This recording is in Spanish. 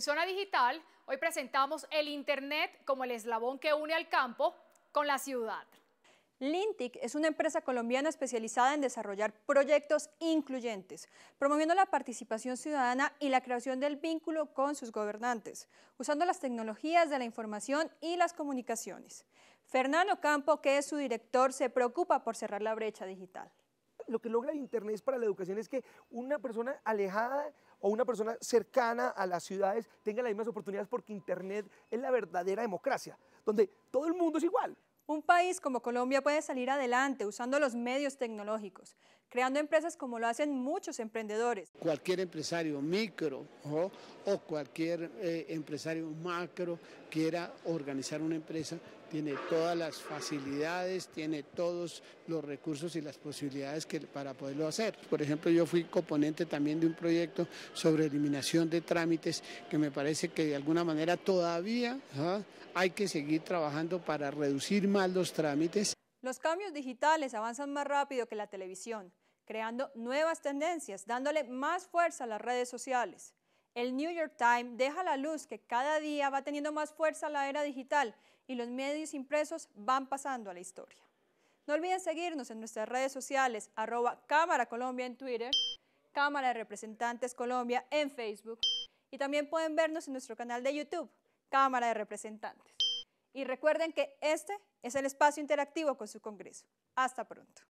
En Zona Digital, hoy presentamos el Internet como el eslabón que une al campo con la ciudad. Lintic es una empresa colombiana especializada en desarrollar proyectos incluyentes, promoviendo la participación ciudadana y la creación del vínculo con sus gobernantes, usando las tecnologías de la información y las comunicaciones. Fernando Campo, que es su director, se preocupa por cerrar la brecha digital. Lo que logra el Internet para la educación es que una persona alejada o una persona cercana a las ciudades tenga las mismas oportunidades porque Internet es la verdadera democracia, donde todo el mundo es igual. Un país como Colombia puede salir adelante usando los medios tecnológicos, creando empresas como lo hacen muchos emprendedores. Cualquier empresario micro o, cualquier eh, empresario macro quiera organizar una empresa, tiene todas las facilidades, tiene todos los recursos y las posibilidades que, para poderlo hacer. Por ejemplo, yo fui componente también de un proyecto sobre eliminación de trámites que me parece que de alguna manera todavía ¿ah? hay que seguir trabajando para reducir más los trámites. Los cambios digitales avanzan más rápido que la televisión creando nuevas tendencias, dándole más fuerza a las redes sociales. El New York Times deja la luz que cada día va teniendo más fuerza la era digital y los medios impresos van pasando a la historia. No olviden seguirnos en nuestras redes sociales, arroba Cámara Colombia en Twitter, Cámara de Representantes Colombia en Facebook y también pueden vernos en nuestro canal de YouTube, Cámara de Representantes. Y recuerden que este es el espacio interactivo con su Congreso. Hasta pronto.